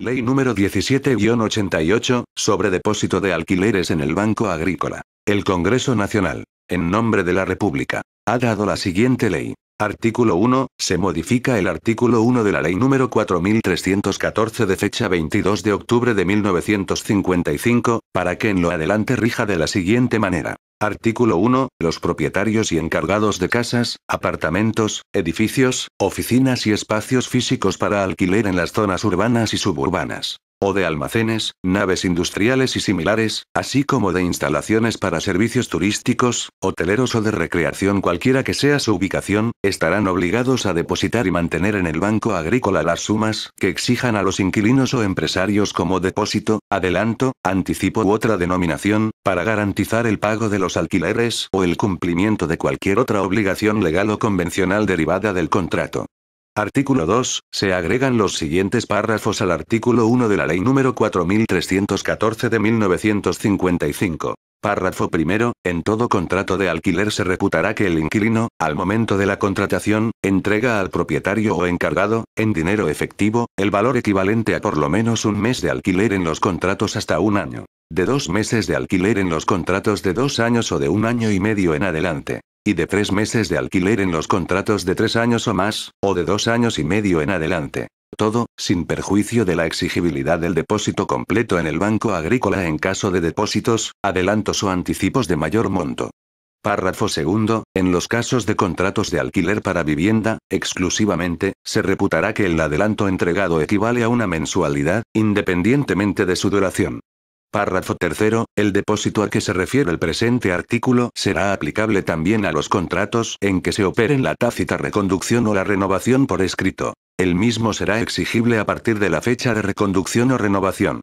Ley número 17-88, sobre depósito de alquileres en el Banco Agrícola. El Congreso Nacional, en nombre de la República, ha dado la siguiente ley. Artículo 1. Se modifica el artículo 1 de la Ley número 4314 de fecha 22 de octubre de 1955, para que en lo adelante rija de la siguiente manera. Artículo 1. Los propietarios y encargados de casas, apartamentos, edificios, oficinas y espacios físicos para alquiler en las zonas urbanas y suburbanas o de almacenes, naves industriales y similares, así como de instalaciones para servicios turísticos, hoteleros o de recreación cualquiera que sea su ubicación, estarán obligados a depositar y mantener en el Banco Agrícola las sumas que exijan a los inquilinos o empresarios como depósito, adelanto, anticipo u otra denominación, para garantizar el pago de los alquileres o el cumplimiento de cualquier otra obligación legal o convencional derivada del contrato. Artículo 2. Se agregan los siguientes párrafos al artículo 1 de la Ley número 4314 de 1955. Párrafo primero, en todo contrato de alquiler se reputará que el inquilino, al momento de la contratación, entrega al propietario o encargado, en dinero efectivo, el valor equivalente a por lo menos un mes de alquiler en los contratos hasta un año, de dos meses de alquiler en los contratos de dos años o de un año y medio en adelante y de tres meses de alquiler en los contratos de tres años o más, o de dos años y medio en adelante. Todo, sin perjuicio de la exigibilidad del depósito completo en el Banco Agrícola en caso de depósitos, adelantos o anticipos de mayor monto. Párrafo segundo, en los casos de contratos de alquiler para vivienda, exclusivamente, se reputará que el adelanto entregado equivale a una mensualidad, independientemente de su duración. Párrafo tercero, el depósito a que se refiere el presente artículo será aplicable también a los contratos en que se operen la tácita reconducción o la renovación por escrito. El mismo será exigible a partir de la fecha de reconducción o renovación.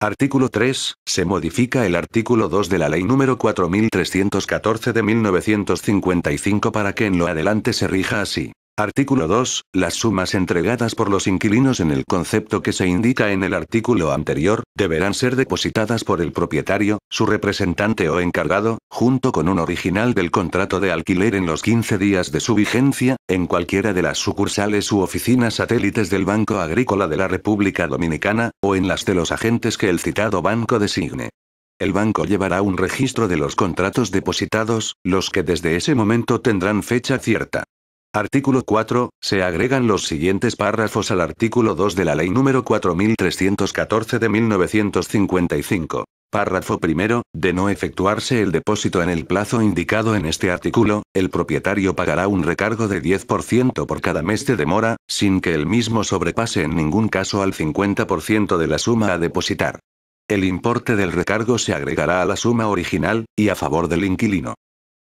Artículo 3. Se modifica el artículo 2 de la Ley número 4314 de 1955 para que en lo adelante se rija así. Artículo 2. Las sumas entregadas por los inquilinos en el concepto que se indica en el artículo anterior, deberán ser depositadas por el propietario, su representante o encargado, junto con un original del contrato de alquiler en los 15 días de su vigencia, en cualquiera de las sucursales u oficinas satélites del Banco Agrícola de la República Dominicana, o en las de los agentes que el citado banco designe. El banco llevará un registro de los contratos depositados, los que desde ese momento tendrán fecha cierta. Artículo 4. Se agregan los siguientes párrafos al artículo 2 de la Ley número 4314 de 1955. Párrafo primero, de no efectuarse el depósito en el plazo indicado en este artículo, el propietario pagará un recargo de 10% por cada mes de demora, sin que el mismo sobrepase en ningún caso al 50% de la suma a depositar. El importe del recargo se agregará a la suma original, y a favor del inquilino.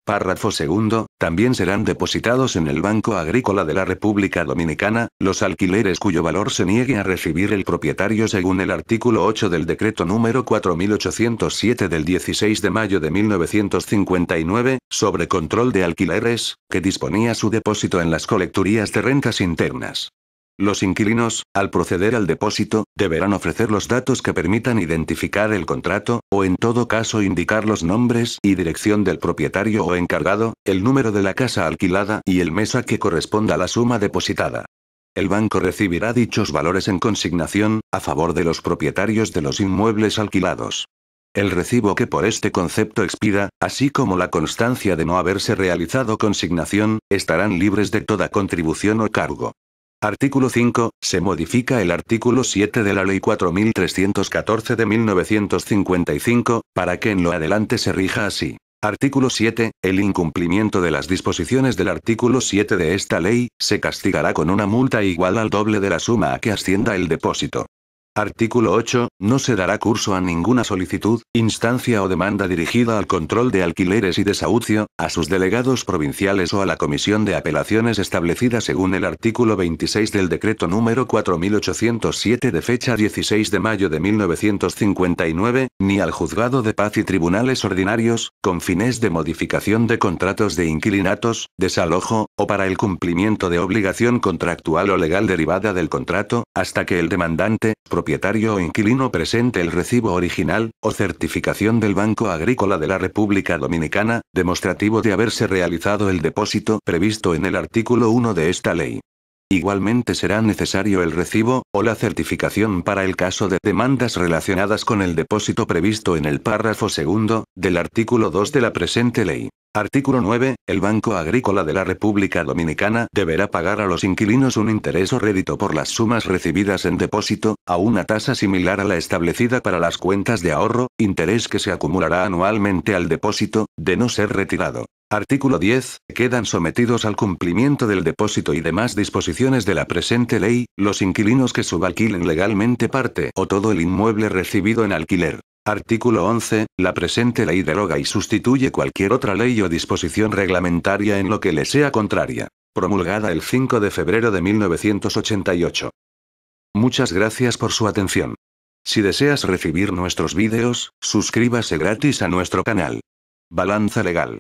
Párrafo segundo, también serán depositados en el Banco Agrícola de la República Dominicana, los alquileres cuyo valor se niegue a recibir el propietario según el artículo 8 del decreto número 4807 del 16 de mayo de 1959, sobre control de alquileres, que disponía su depósito en las colecturías de rentas internas. Los inquilinos, al proceder al depósito, deberán ofrecer los datos que permitan identificar el contrato, o en todo caso indicar los nombres y dirección del propietario o encargado, el número de la casa alquilada y el mes a que corresponda la suma depositada. El banco recibirá dichos valores en consignación, a favor de los propietarios de los inmuebles alquilados. El recibo que por este concepto expida, así como la constancia de no haberse realizado consignación, estarán libres de toda contribución o cargo. Artículo 5. Se modifica el artículo 7 de la Ley 4314 de 1955, para que en lo adelante se rija así. Artículo 7. El incumplimiento de las disposiciones del artículo 7 de esta ley, se castigará con una multa igual al doble de la suma a que ascienda el depósito. Artículo 8. No se dará curso a ninguna solicitud, instancia o demanda dirigida al control de alquileres y desahucio, a sus delegados provinciales o a la comisión de apelaciones establecida según el artículo 26 del decreto número 4807 de fecha 16 de mayo de 1959, ni al juzgado de paz y tribunales ordinarios, con fines de modificación de contratos de inquilinatos, desalojo, o para el cumplimiento de obligación contractual o legal derivada del contrato, hasta que el demandante, o inquilino presente el recibo original, o certificación del Banco Agrícola de la República Dominicana, demostrativo de haberse realizado el depósito previsto en el artículo 1 de esta ley. Igualmente será necesario el recibo, o la certificación para el caso de demandas relacionadas con el depósito previsto en el párrafo segundo, del artículo 2 de la presente ley. Artículo 9. El Banco Agrícola de la República Dominicana deberá pagar a los inquilinos un interés o rédito por las sumas recibidas en depósito, a una tasa similar a la establecida para las cuentas de ahorro, interés que se acumulará anualmente al depósito, de no ser retirado. Artículo 10. Quedan sometidos al cumplimiento del depósito y demás disposiciones de la presente ley, los inquilinos que subalquilen legalmente parte o todo el inmueble recibido en alquiler. Artículo 11. La presente ley deroga y sustituye cualquier otra ley o disposición reglamentaria en lo que le sea contraria. Promulgada el 5 de febrero de 1988. Muchas gracias por su atención. Si deseas recibir nuestros vídeos, suscríbase gratis a nuestro canal. Balanza Legal.